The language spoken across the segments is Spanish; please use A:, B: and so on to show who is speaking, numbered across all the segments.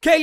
A: ¿Qué hay,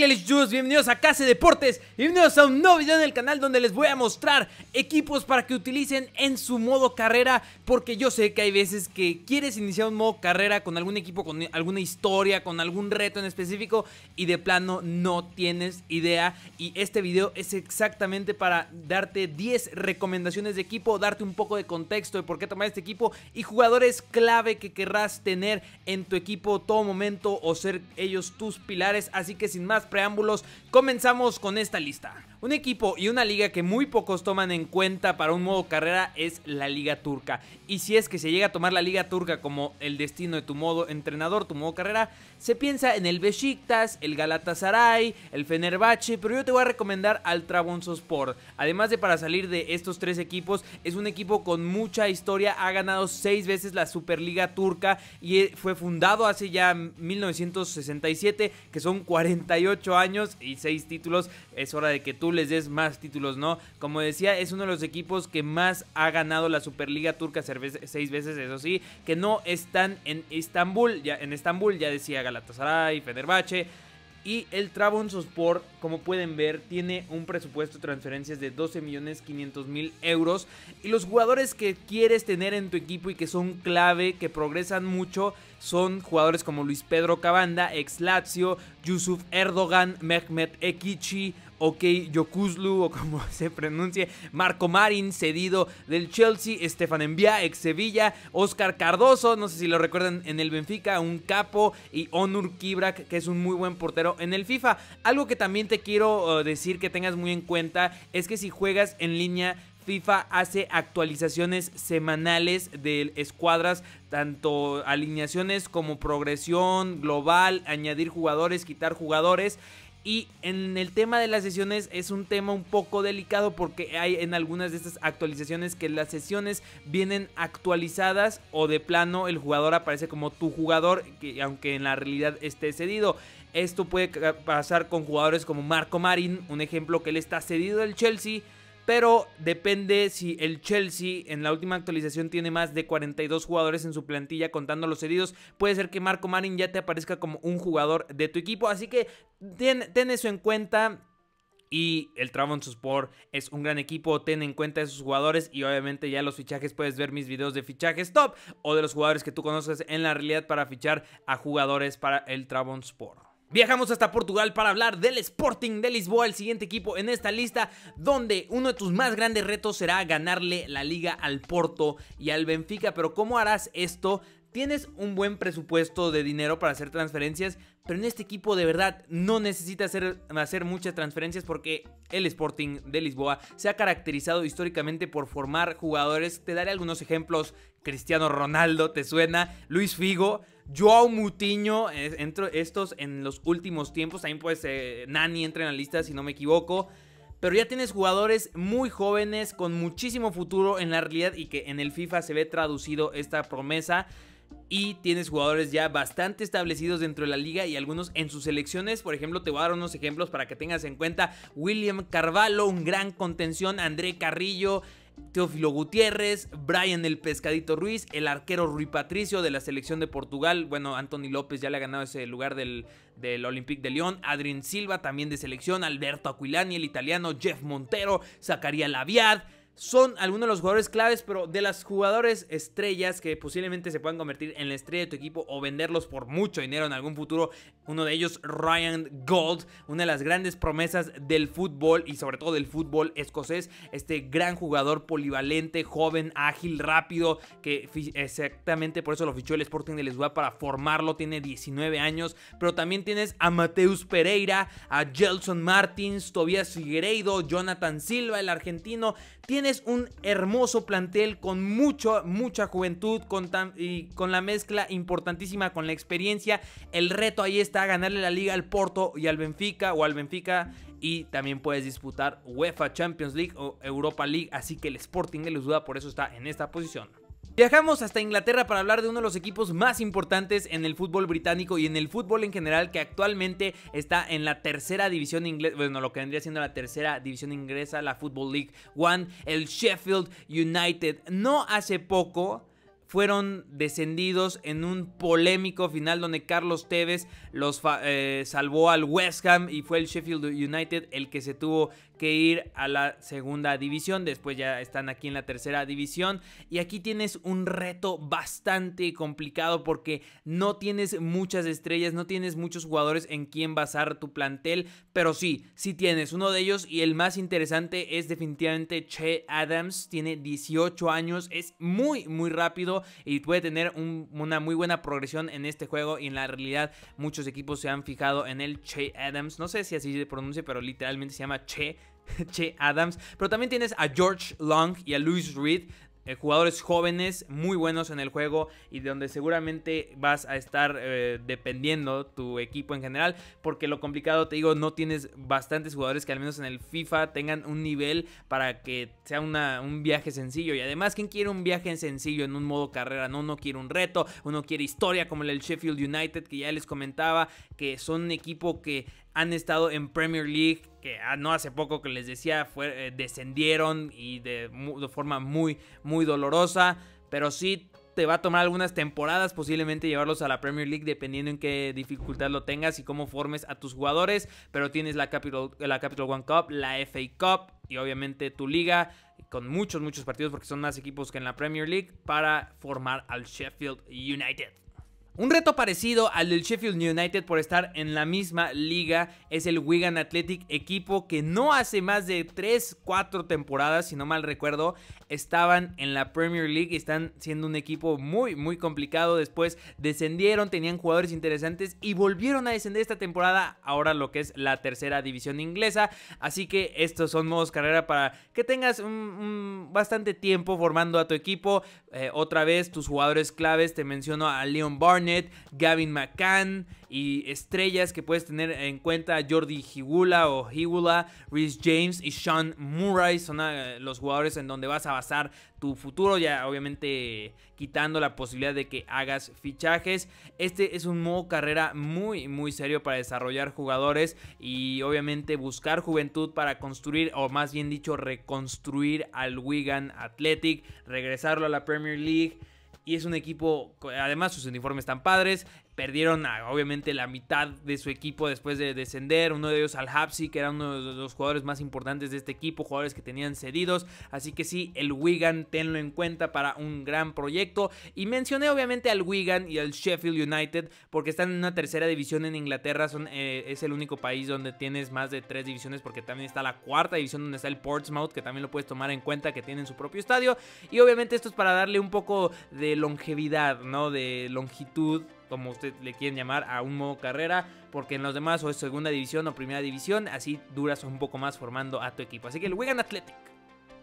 A: Bienvenidos a Case Deportes Bienvenidos a un nuevo video en el canal donde les voy a mostrar equipos para que utilicen en su modo carrera Porque yo sé que hay veces que quieres iniciar un modo carrera con algún equipo, con alguna historia, con algún reto en específico Y de plano no tienes idea Y este video es exactamente para darte 10 recomendaciones de equipo Darte un poco de contexto de por qué tomar este equipo Y jugadores clave que querrás tener en tu equipo todo momento O ser ellos tus pilares Así que si más preámbulos, comenzamos con esta lista. Un equipo y una liga que muy pocos toman en cuenta para un modo carrera es la liga turca. Y si es que se llega a tomar la liga turca como el destino de tu modo entrenador, tu modo carrera, se piensa en el Besiktas, el Galatasaray, el Fenerbahce, pero yo te voy a recomendar al Sport. Además de para salir de estos tres equipos, es un equipo con mucha historia, ha ganado seis veces la Superliga turca y e, fue fundado hace ya 1967, que son 48 años y seis títulos. Es hora de que tú les des más títulos, ¿no? Como decía, es uno de los equipos que más ha ganado la Superliga Turca seis veces, eso sí, que no están en Estambul, ya, en Estambul ya decía Galatasaray, Federbache y el Trabzonspor, como pueden ver, tiene un presupuesto de transferencias de 12.500.000 euros. Y los jugadores que quieres tener en tu equipo y que son clave, que progresan mucho, son jugadores como Luis Pedro Cabanda, ex Lazio, Yusuf Erdogan, Mehmet Ekichi, Ok Yokuzlu o como se pronuncie, Marco Marin, cedido del Chelsea, Estefan Envía, ex Sevilla, Oscar Cardoso, no sé si lo recuerdan en el Benfica, un capo, y Onur Kibrak, que es un muy buen portero en el FIFA. Algo que también te quiero eh, decir que tengas muy en cuenta es que si juegas en línea FIFA hace actualizaciones semanales de escuadras, tanto alineaciones como progresión global, añadir jugadores, quitar jugadores. Y en el tema de las sesiones es un tema un poco delicado porque hay en algunas de estas actualizaciones que las sesiones vienen actualizadas o de plano el jugador aparece como tu jugador, que, aunque en la realidad esté cedido. Esto puede pasar con jugadores como Marco Marin, un ejemplo que él está cedido del Chelsea pero depende si el Chelsea en la última actualización tiene más de 42 jugadores en su plantilla contando los heridos, puede ser que Marco Marin ya te aparezca como un jugador de tu equipo, así que ten, ten eso en cuenta. Y el Sport es un gran equipo, ten en cuenta a esos jugadores y obviamente ya los fichajes puedes ver mis videos de fichajes top o de los jugadores que tú conoces en la realidad para fichar a jugadores para el Sport. Viajamos hasta Portugal para hablar del Sporting de Lisboa, el siguiente equipo en esta lista, donde uno de tus más grandes retos será ganarle la liga al Porto y al Benfica. Pero ¿cómo harás esto? Tienes un buen presupuesto de dinero para hacer transferencias, pero en este equipo de verdad no necesita hacer, hacer, muchas transferencias porque el Sporting de Lisboa se ha caracterizado históricamente por formar jugadores. Te daré algunos ejemplos. Cristiano Ronaldo, ¿te suena? Luis Figo. Joao Mutiño, estos en los últimos tiempos. También pues eh, Nani entra en la lista, si no me equivoco. Pero ya tienes jugadores muy jóvenes con muchísimo futuro en la realidad y que en el FIFA se ve traducido esta promesa. Y tienes jugadores ya bastante establecidos dentro de la liga y algunos en sus selecciones. Por ejemplo, te voy a dar unos ejemplos para que tengas en cuenta. William Carvalho, un gran contención. André Carrillo, Teófilo Gutiérrez, Brian el Pescadito Ruiz, el arquero Rui Patricio de la selección de Portugal, bueno, Anthony López ya le ha ganado ese lugar del, del Olympique de Lyon, Adrien Silva también de selección, Alberto Aquilani el italiano, Jeff Montero, Zacarías Laviad, son algunos de los jugadores claves, pero de las jugadores estrellas que posiblemente se puedan convertir en la estrella de tu equipo o venderlos por mucho dinero en algún futuro. Uno de ellos, Ryan Gold, una de las grandes promesas del fútbol y sobre todo del fútbol escocés. Este gran jugador polivalente, joven, ágil, rápido, que exactamente por eso lo fichó el Sporting de Lisboa para formarlo. Tiene 19 años, pero también tienes a Mateus Pereira, a Gelson Martins, Tobias Figueiredo, Jonathan Silva, el argentino. Tiene tienes un hermoso plantel con mucha, mucha juventud con y con la mezcla importantísima, con la experiencia. El reto ahí está, ganarle la liga al Porto y al Benfica o al Benfica. Y también puedes disputar UEFA Champions League o Europa League. Así que el Sporting de duda por eso está en esta posición. Viajamos hasta Inglaterra para hablar de uno de los equipos más importantes en el fútbol británico y en el fútbol en general que actualmente está en la tercera división inglesa, bueno, lo que vendría siendo la tercera división inglesa, la Football League One, el Sheffield United. No hace poco fueron descendidos en un polémico final donde Carlos Tevez los eh, salvó al West Ham y fue el Sheffield United el que se tuvo que ir a la segunda división, después ya están aquí en la tercera división y aquí tienes un reto bastante complicado porque no tienes muchas estrellas, no tienes muchos jugadores en quien basar tu plantel, pero sí, sí tienes uno de ellos y el más interesante es definitivamente Che Adams, tiene 18 años, es muy muy rápido y puede tener una muy buena progresión en este juego y en la realidad muchos equipos se han fijado en el Che Adams, no sé si así se pronuncia, pero literalmente se llama Che che Adams. Pero también tienes a George Long y a Louis Reed. Eh, jugadores jóvenes, muy buenos en el juego y de donde seguramente vas a estar eh, dependiendo tu equipo en general, porque lo complicado, te digo, no tienes bastantes jugadores que al menos en el FIFA tengan un nivel para que sea un viaje sencillo. Y además, ¿quién quiere un viaje sencillo en un modo carrera? No, uno quiere un reto, uno quiere historia como el Sheffield United, que ya les comentaba, que son un equipo que han estado en Premier League, que ah, no hace poco que les decía, eh, descendieron y de, forma muy, muy dolorosa, pero sí te va a tomar algunas temporadas posiblemente llevarlos a la Premier League dependiendo en qué dificultad lo tengas y cómo formes a tus jugadores, pero tienes la Capital, la Capital One Cup, la FA Cup y obviamente tu liga con muchos, muchos partidos porque son más equipos que en la Premier League para formar al Sheffield United. Un reto parecido al del Sheffield United por estar en la misma liga es el Wigan Athletic, equipo que no hace más de 3, 4 temporadas, si no mal recuerdo, estaban en la Premier League y están siendo un equipo muy, muy complicado. Después descendieron, tenían jugadores interesantes y volvieron a descender esta temporada, ahora lo que es la tercera división inglesa. Así que estos son modos carrera para que tengas bastante tiempo formando a tu equipo. Eh, otra vez, tus jugadores claves, te menciono a Leon Barnes, Gavin McCann y estrellas que puedes tener en cuenta Jordi Higula o Higula, Rhys James y Sean Murray son ah, los jugadores en donde vas a basar tu futuro, ya obviamente quitando la posibilidad de que hagas fichajes. Este es un modo carrera muy muy serio para desarrollar jugadores y obviamente buscar juventud para construir o más bien dicho reconstruir al Wigan Athletic, regresarlo a la Premier League y es un equipo, además sus uniformes están padres, Perdieron obviamente la mitad de su equipo después de descender. Uno de ellos al Hapsi, que era uno de los jugadores más importantes de este equipo, jugadores que tenían cedidos. Así que sí, el Wigan, tenlo en cuenta para un gran proyecto. Y mencioné obviamente al Wigan y al Sheffield United, porque están en una tercera división en Inglaterra. Son, eh, es el único país donde tienes más de tres divisiones, porque también está la cuarta división donde está el Portsmouth, que también lo puedes tomar en cuenta, que tienen su propio estadio. Y obviamente esto es para darle un poco de longevidad, ¿no? De longitud como usted le quieren llamar, a un modo carrera, porque en los demás o es segunda división o primera división, así duras un poco más formando a tu equipo. Así que el Wigan Athletic.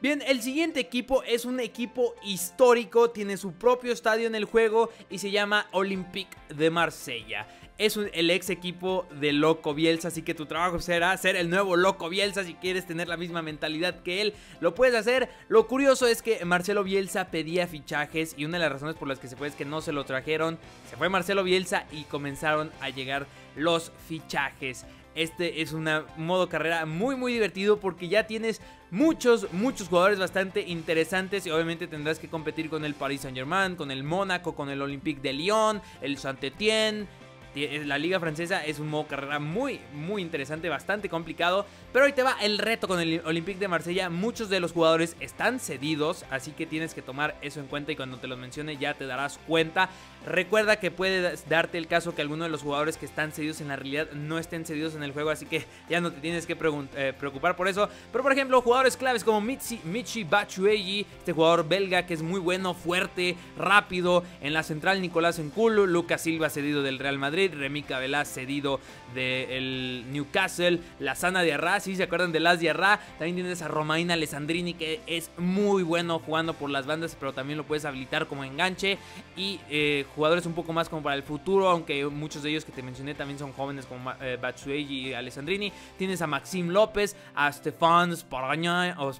A: Bien, el siguiente equipo es un equipo histórico, tiene su propio estadio en el juego y se llama Olympique de Marsella es el ex equipo de Loco Bielsa, así que tu trabajo será ser el nuevo Loco Bielsa si quieres tener la misma mentalidad que él, lo puedes hacer. Lo curioso es que Marcelo Bielsa pedía fichajes y una de las razones por las que se puede es que no se lo trajeron. Se fue Marcelo Bielsa y comenzaron a llegar los fichajes. Este es un modo carrera muy muy divertido porque ya tienes muchos, muchos jugadores bastante interesantes y obviamente tendrás que competir con el Paris Saint Germain, con el Mónaco, con el Olympique de Lyon, el Saint étienne eh, la liga francesa es un modo carrera muy, muy interesante, bastante complicado. Pero ahí te va el reto con el Olympique de Marsella. Muchos de los jugadores están cedidos, así que tienes que tomar eso en cuenta y cuando te los mencione ya te darás cuenta. Recuerda que puede darte el caso que alguno de los jugadores que están cedidos en la realidad no estén cedidos en el juego, así que ya no te tienes que eh, preocupar por eso. Pero por ejemplo, jugadores claves como Michi, Michi este jugador belga que es muy bueno, fuerte, rápido. En la central, Nicolás Enculo, Lucas Silva cedido del Real Madrid, Remica velas, cedido del Newcastle, Lazana Diarra, si se acuerdan de Las Diarra, también tienes a Romain Alessandrini que es muy bueno jugando por las bandas, pero también lo puedes habilitar como enganche. Y eh, jugadores un poco más como para el futuro, aunque muchos de ellos que te mencioné también son jóvenes como eh, Batsuegi y Alessandrini. Tienes a Maxim López, a Stefan Sparaña, o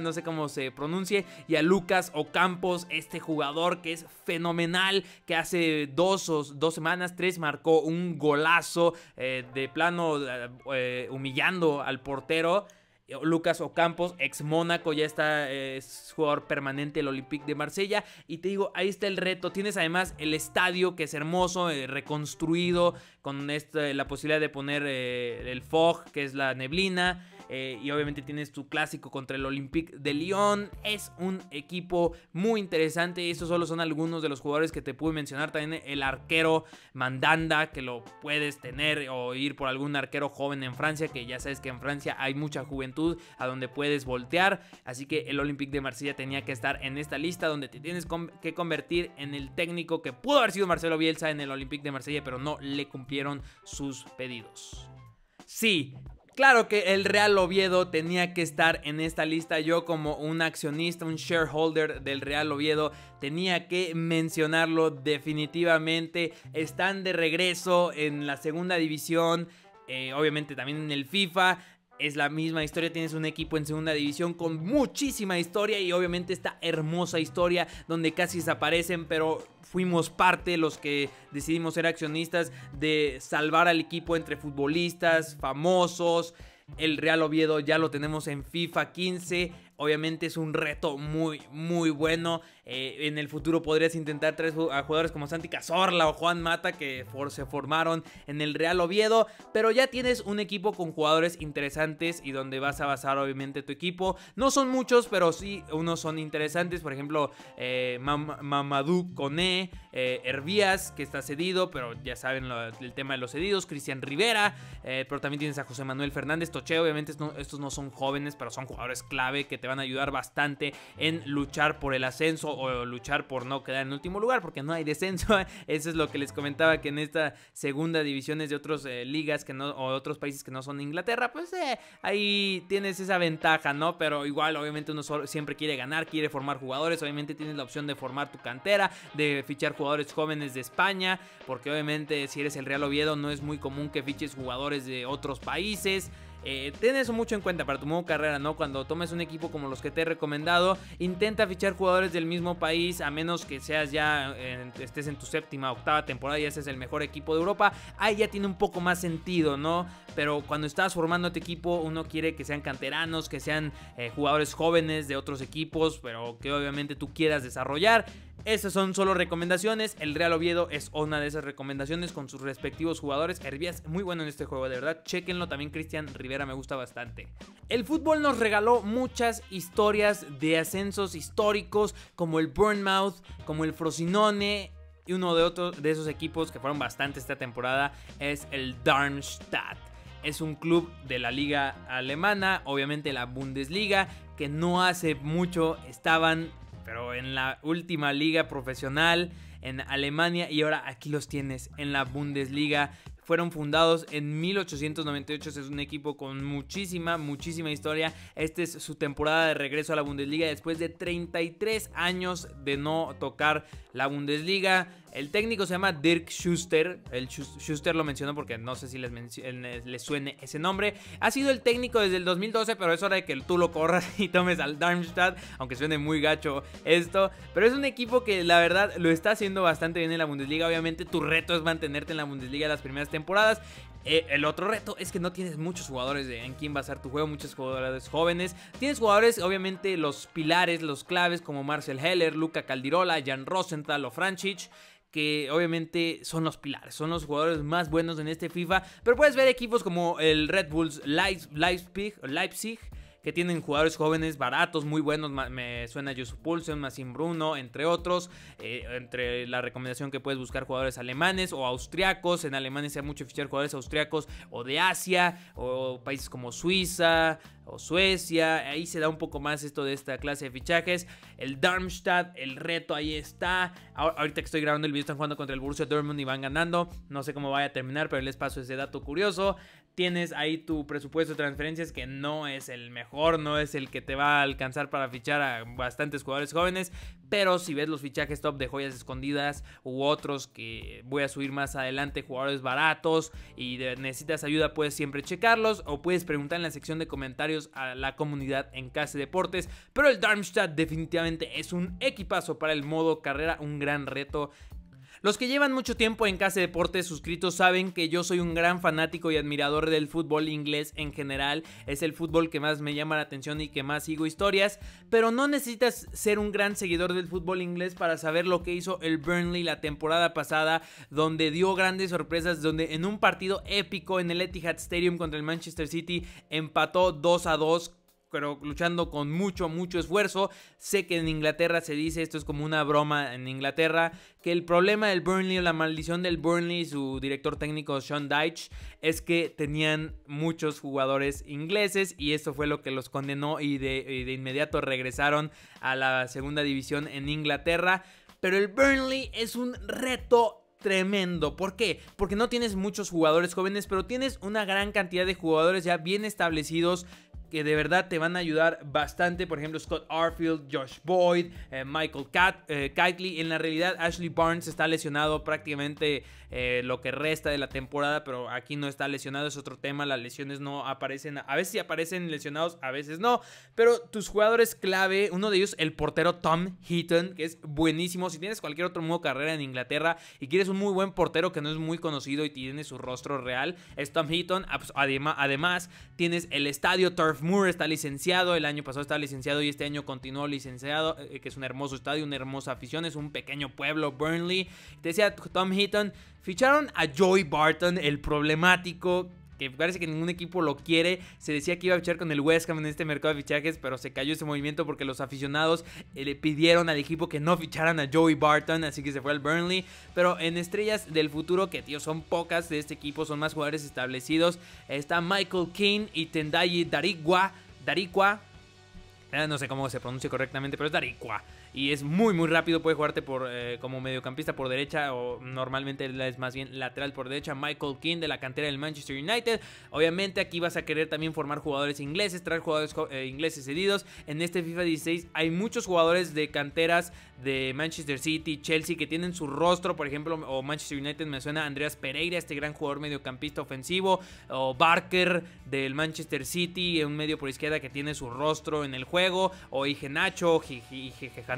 A: no sé cómo se pronuncie, y a Lucas Ocampos, este jugador que es fenomenal, que hace dos, dos semanas, tres, marcó un golazo eh, de plano eh, humillando al portero. Lucas Ocampos, ex Mónaco, ya está, eh, es jugador permanente del Olympique de Marsella. Y te digo, ahí está el reto. Tienes además el estadio que es hermoso, eh, reconstruido, con esta, la posibilidad de poner eh, el fog, que es la neblina. Eh, y obviamente tienes tu clásico contra el Olympique de Lyon. Es un equipo muy interesante. Estos solo son algunos de los jugadores que te pude mencionar. También el arquero Mandanda, que lo puedes tener o ir por algún arquero joven en Francia, que ya sabes que en Francia hay mucha juventud a donde puedes voltear. Así que el Olympique de Marsella tenía que estar en esta lista donde te tienes que convertir en el técnico que pudo haber sido Marcelo Bielsa en el Olympique de Marsella, pero no le cumplieron sus pedidos. Sí, Claro que el Real Oviedo tenía que estar en esta lista. Yo como un accionista, un shareholder del Real Oviedo, tenía que mencionarlo definitivamente. Están de regreso en la segunda división. Eh, obviamente también en el FIFA es la misma historia, tienes un equipo en segunda división con muchísima historia y obviamente esta hermosa historia donde casi desaparecen, pero fuimos parte los que decidimos ser accionistas de salvar al equipo entre futbolistas, famosos. El Real Oviedo ya lo tenemos en FIFA 15. Obviamente es un reto muy, muy bueno. Eh, en el futuro podrías intentar traer a jugadores como Santi Cazorla o Juan Mata que se formaron en el Real Oviedo. Pero ya tienes un equipo con jugadores interesantes y donde vas a basar obviamente tu equipo. No son muchos, pero sí unos son interesantes. Por ejemplo, eh, Mamadou Kone, eh, Hervías, que está cedido, pero ya saben el tema de los cedidos. Cristian Rivera, eh, pero también tienes a José Manuel Fernández, Toche. Obviamente estos no son jóvenes, pero son jugadores clave que te van a ayudar bastante en luchar por el ascenso o luchar por no quedar en último lugar, porque no hay descenso. Eso es lo que les comentaba que en esta segunda división es de otras eh, ligas que no, otros países que no son Inglaterra, pues eh, ahí tienes esa ventaja, ¿no? Pero igual, obviamente, uno siempre quiere ganar, quiere formar jugadores, obviamente tienes la opción de formar tu cantera, de fichar jugadores jóvenes de España, porque obviamente si eres el Real Oviedo no es muy común que fiches jugadores de otros países. Eh, ten eso mucho en cuenta para tu nuevo carrera, ¿no? Cuando tomes un equipo como los que te he recomendado, intenta fichar jugadores del mismo país, a menos que seas ya, estés en tu séptima, octava temporada y ese es el mejor equipo de Europa. Ahí ya tiene un poco más sentido, ¿no? Pero cuando estás formando tu equipo, uno quiere que sean canteranos, que sean eh, jugadores jóvenes de otros equipos, pero que obviamente tú quieras desarrollar. Esas son solo recomendaciones. El Real Oviedo es una de esas recomendaciones con sus respectivos jugadores. Hervías muy bueno en este juego, de verdad. Chequenlo también, Cristian Rivera me gusta bastante. El fútbol nos regaló muchas historias de ascensos históricos, como el Bournemouth, como el Frosinone. Y uno de, otros de esos equipos que fueron bastante esta temporada es el Darmstadt. Es un club de la liga alemana, obviamente la Bundesliga, que no hace mucho estaban pero en la última liga profesional en Alemania y ahora aquí los tienes en la Bundesliga. Fueron fundados en 1898, es un equipo con muchísima, muchísima historia. Esta es su temporada de regreso a la Bundesliga después de 33 años de no tocar la Bundesliga el técnico se llama Dirk Schuster. El Schuster lo mencionó porque no sé si les, eh, les, suene ese nombre. Ha sido el técnico desde el 2012, pero es hora de que tú lo corras y tomes al Darmstadt, aunque suene muy gacho esto. Pero es un equipo que la verdad lo está haciendo bastante bien en la Bundesliga. Obviamente tu reto es mantenerte en la Bundesliga las primeras temporadas. Eh, el otro reto es que no tienes muchos jugadores en quién basar tu juego, muchos jugadores jóvenes. Tienes jugadores, obviamente, los pilares, los claves, como Marcel Heller, Luca Caldirola, Jan Rosenthal o que obviamente son los pilares, son los jugadores más buenos en este FIFA, pero puedes ver equipos como el Red Bulls Leipzig que tienen jugadores jóvenes baratos, muy buenos. Me suena Yusuf Pulsen, Massim Bruno, entre otros. Eh, entre la recomendación que puedes buscar jugadores alemanes o austriacos. En Alemania se ha mucho fichar jugadores austriacos o de Asia o países como Suiza o Suecia. Ahí se da un poco más esto de esta clase de fichajes. El Darmstadt, el reto ahí está. Ahorita que estoy grabando el video están jugando contra el Borussia Dortmund y van ganando. No sé cómo vaya a terminar, pero les paso ese dato curioso tienes ahí tu presupuesto de transferencias que no es el mejor, no es el que te va a alcanzar para fichar a bastantes jugadores jóvenes, pero si ves los fichajes top de joyas escondidas u otros que voy a subir más adelante, jugadores baratos y necesitas ayuda, puedes siempre checarlos o puedes preguntar en la sección de comentarios a la comunidad en Case Deportes, pero el Darmstadt definitivamente es un equipazo para el modo carrera, un gran reto los que llevan mucho tiempo en Casa de Deportes suscritos saben que yo soy un gran fanático y admirador del fútbol inglés en general. Es el fútbol que más me llama la atención y que más sigo historias. Pero no necesitas ser un gran seguidor del fútbol inglés para saber lo que hizo el Burnley la temporada pasada, donde dio grandes sorpresas, donde en un partido épico en el Etihad Stadium contra el Manchester City empató 2 a 2 pero luchando con mucho, mucho esfuerzo. Sé que en Inglaterra se dice, esto es como una broma en Inglaterra, que el problema del Burnley, o la maldición del Burnley, su director técnico Sean Dyche, es que tenían muchos jugadores ingleses y esto fue lo que los condenó y de, y de inmediato regresaron a la segunda división en Inglaterra. Pero el Burnley es un reto tremendo. ¿Por qué? Porque no tienes muchos jugadores jóvenes, pero tienes una gran cantidad de jugadores ya bien establecidos que de verdad te van a ayudar bastante. Por ejemplo, Scott Arfield, Josh Boyd, eh, Michael Cat, eh, En la realidad, Ashley Barnes está lesionado prácticamente eh, lo que resta de la temporada, pero aquí no está lesionado, es otro tema. Las lesiones no aparecen, a veces sí aparecen lesionados, a veces no. Pero tus jugadores clave, uno de ellos, el portero Tom Heaton, que es buenísimo. Si tienes cualquier otro modo carrera en Inglaterra y quieres un muy buen portero que no es muy conocido y tiene su rostro real, es Tom Heaton. Ah, pues, además, tienes el estadio Turf Moore está licenciado, el año pasado está licenciado y este año continuó licenciado, eh, que es un hermoso estadio, una hermosa afición, es un pequeño pueblo, Burnley. decía Tom Heaton, ficharon a Joey Barton, el problemático, que parece que ningún equipo lo quiere. Se decía que iba a fichar con el West Ham en este mercado de fichajes, pero se cayó ese movimiento porque los aficionados eh, le pidieron al equipo que no ficharan a Joey Barton, así que se fue al Burnley. Pero en estrellas del futuro, que tío, son pocas de este equipo, son más jugadores establecidos. Está Michael King y Tendayi Darigua. Darikwa. Ah, no sé cómo se pronuncia correctamente, pero es Darikwa y es muy muy rápido, puede jugarte por eh, como mediocampista por derecha o normalmente es más bien lateral por derecha, Michael King de la cantera del Manchester United. Obviamente aquí vas a querer también formar jugadores ingleses, traer jugadores eh, ingleses cedidos. En este FIFA 16 hay muchos jugadores de canteras de Manchester City, Chelsea, que tienen su rostro, por ejemplo, o Manchester United me suena Andreas Pereira, este gran jugador mediocampista ofensivo, o Barker del Manchester City, un medio por izquierda que tiene su rostro en el juego, o Igenacho,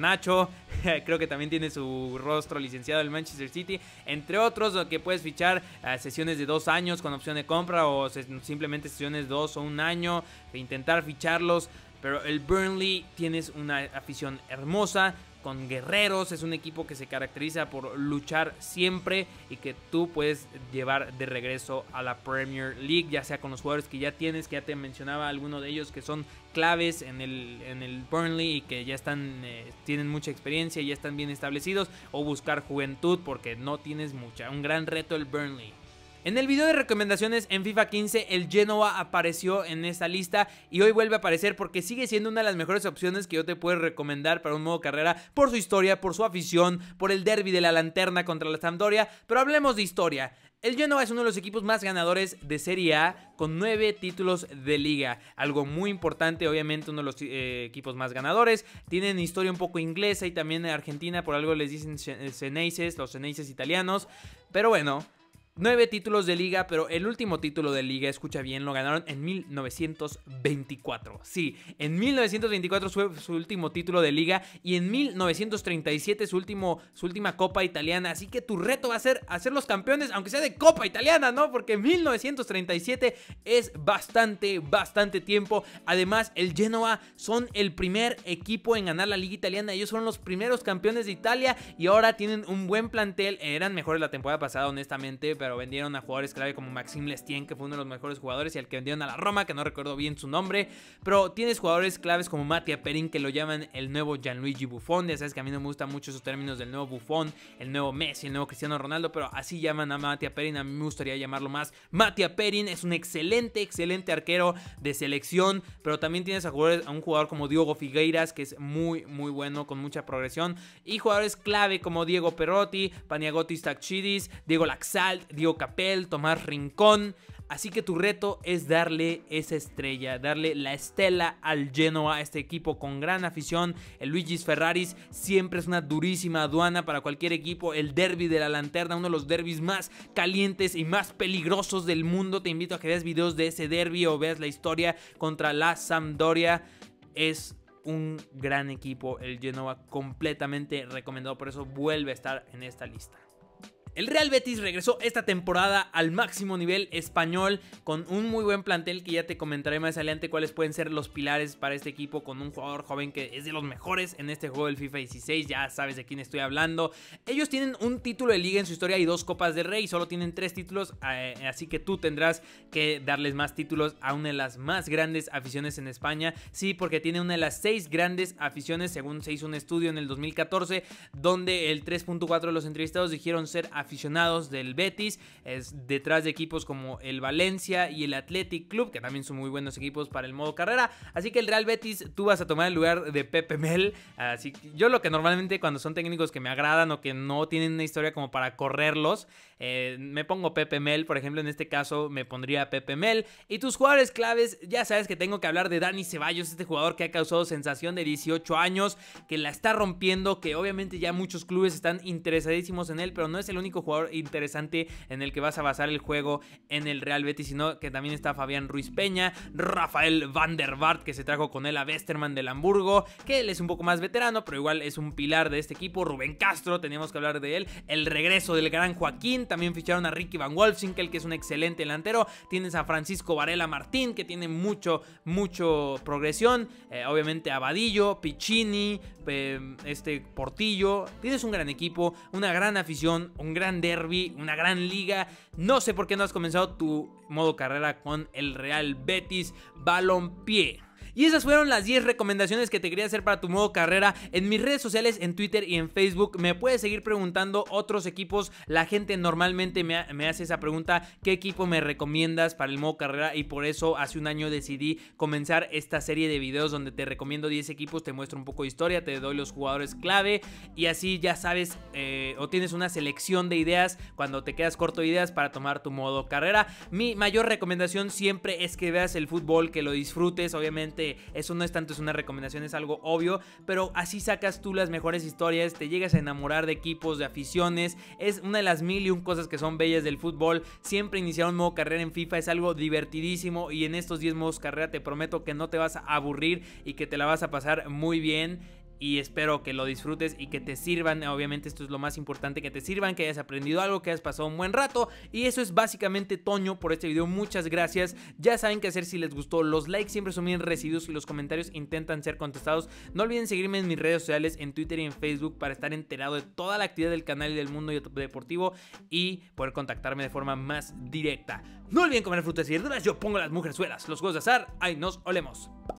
A: Nacho creo que también tiene su rostro licenciado del Manchester City, entre otros, que puedes fichar sesiones de dos años con opción de compra o simplemente sesiones dos o un año, e intentar ficharlos. Pero el Burnley tienes una afición hermosa, con guerreros, es un equipo que se caracteriza por luchar siempre y que tú puedes llevar de regreso a la Premier League, ya sea con los jugadores que ya tienes, que ya te mencionaba alguno de ellos que son claves en el, en el Burnley y que ya están, eh, tienen mucha experiencia, y ya están bien establecidos, o buscar juventud porque no tienes mucha, un gran reto el Burnley. En el video de recomendaciones en FIFA 15, el Genoa apareció en esta lista y hoy vuelve a aparecer porque sigue siendo una de las mejores opciones que yo te puedo recomendar para un modo carrera por su historia, por su afición, por el derby de la lanterna contra la Sampdoria. Pero hablemos de historia. El Genoa es uno de los equipos más ganadores de Serie A con nueve títulos de liga. Algo muy importante, obviamente uno de los eh, equipos más ganadores. Tienen historia un poco inglesa y también argentina, por algo les dicen eh, ceneices, los ceneices italianos. Pero bueno, Nueve títulos de liga, pero el último título de liga, escucha bien, lo ganaron en 1924. Sí, en 1924 fue su último título de liga y en 1937 su, último, su última Copa Italiana. Así que tu reto va a ser Hacer los campeones, aunque sea de Copa Italiana, ¿no? Porque 1937 es bastante, bastante tiempo. Además, el Genoa son el primer equipo en ganar la liga italiana. Ellos fueron los primeros campeones de Italia y ahora tienen un buen plantel. Eran mejores la temporada pasada, honestamente pero vendieron a jugadores clave como Maxim Lestien, que fue uno de los mejores jugadores, y al que vendieron a la Roma, que no recuerdo bien su nombre. Pero tienes jugadores claves como Mattia Perin, que lo llaman el nuevo Gianluigi Buffon. Ya sabes que a mí no me gustan mucho esos términos del nuevo Buffon, el nuevo Messi, el nuevo Cristiano Ronaldo, pero así llaman a Matia Perin. A mí me gustaría llamarlo más. Mattia Perin es un excelente, excelente arquero de selección, pero también tienes a, jugadores, a un jugador como Diogo Figueiras, que es muy, muy bueno, con mucha progresión, y jugadores clave como Diego Perotti Paniagotis Takchidis, Diego Laxalt, Dio Capel, Tomás Rincón. Así que tu reto es darle esa estrella, darle la estela al Genoa, a este equipo con gran afición. El Luigi's Ferraris siempre es una durísima aduana para cualquier equipo. El derby de la lanterna, uno de los derbis más calientes y más peligrosos del mundo. Te invito a que veas videos de ese derby o veas la historia contra la Sampdoria. Es un gran equipo el Genoa, completamente recomendado. Por eso vuelve a estar en esta lista. El Real Betis regresó esta temporada al máximo nivel español con un muy buen plantel que ya te comentaré más adelante cuáles pueden ser los pilares para este equipo con un jugador joven que es de los mejores en este juego del FIFA 16, ya sabes de quién estoy hablando. Ellos tienen un título de liga en su historia y dos copas de rey, solo tienen tres títulos, eh, así que tú tendrás que darles más títulos a una de las más grandes aficiones en España, sí, porque tiene una de las seis grandes aficiones según se hizo un estudio en el 2014 donde el 3.4 de los entrevistados dijeron ser aficionados aficionados del Betis, es detrás de equipos como el Valencia y el Athletic Club, que también son muy buenos equipos para el modo carrera. Así que el Real Betis, tú vas a tomar el lugar de Pepe Mel. Así que yo lo que normalmente cuando son técnicos que me agradan o que no tienen una historia como para correrlos, eh, me pongo Pepe Mel, por ejemplo, en este caso me pondría Pepe Mel. Y tus jugadores claves, ya sabes que tengo que hablar de Dani Ceballos, este jugador que ha causado sensación de 18 años, que la está rompiendo, que obviamente ya muchos clubes están interesadísimos en él, pero no es el único jugador interesante en el que vas a basar el juego en el Real Betis, sino que también está Fabián Ruiz Peña, Rafael Van der que se trajo con él a Westerman del Hamburgo, que él es un poco más veterano, pero igual es un pilar de este equipo. Rubén Castro, tenemos que hablar de él. El regreso del gran Joaquín, también ficharon a Ricky Van Wolfsinkel, que es un excelente delantero. Tienes a Francisco Varela Martín, que tiene mucho, mucho progresión. Eh, obviamente Abadillo, Piccini, eh, este Portillo. Tienes un gran equipo, una gran afición, un gran gran derby, una gran liga. No sé por qué no has comenzado tu modo carrera con el Real Betis Balompié. Y esas fueron las 10 recomendaciones que te quería hacer para tu modo carrera. En mis redes sociales, en Twitter y en Facebook, me puedes seguir preguntando otros equipos. La gente normalmente me, hace esa pregunta, ¿qué equipo me recomiendas para el modo carrera? Y por eso hace un año decidí comenzar esta serie de videos donde te recomiendo 10 equipos, te muestro un poco de historia, te doy los jugadores clave y así ya sabes eh, o tienes una selección de ideas cuando te quedas corto de ideas para tomar tu modo carrera. Mi mayor recomendación siempre es que veas el fútbol, que lo disfrutes, obviamente eso no es tanto es una recomendación, es algo obvio, pero así sacas tú las mejores historias, te llegas a enamorar de equipos, de aficiones, es una de las mil y un cosas que son bellas del fútbol, siempre iniciar un modo carrera en FIFA es algo divertidísimo y en estos 10 modos carrera te prometo que no te vas a aburrir y que te la vas a pasar muy bien y espero que lo disfrutes y que te sirvan. Obviamente esto es lo más importante, que te sirvan, que hayas aprendido algo, que hayas pasado un buen rato. Y eso es básicamente Toño por este video. Muchas gracias. Ya saben qué hacer si les gustó. Los likes siempre son bien recibidos y los comentarios intentan ser contestados. No olviden seguirme en mis redes sociales, en Twitter y en Facebook para estar enterado de toda la actividad del canal y del mundo deportivo y poder contactarme de forma más directa. No olviden comer frutas y verduras. Yo pongo las mujeres suelas. los juegos de azar. Ahí nos olemos.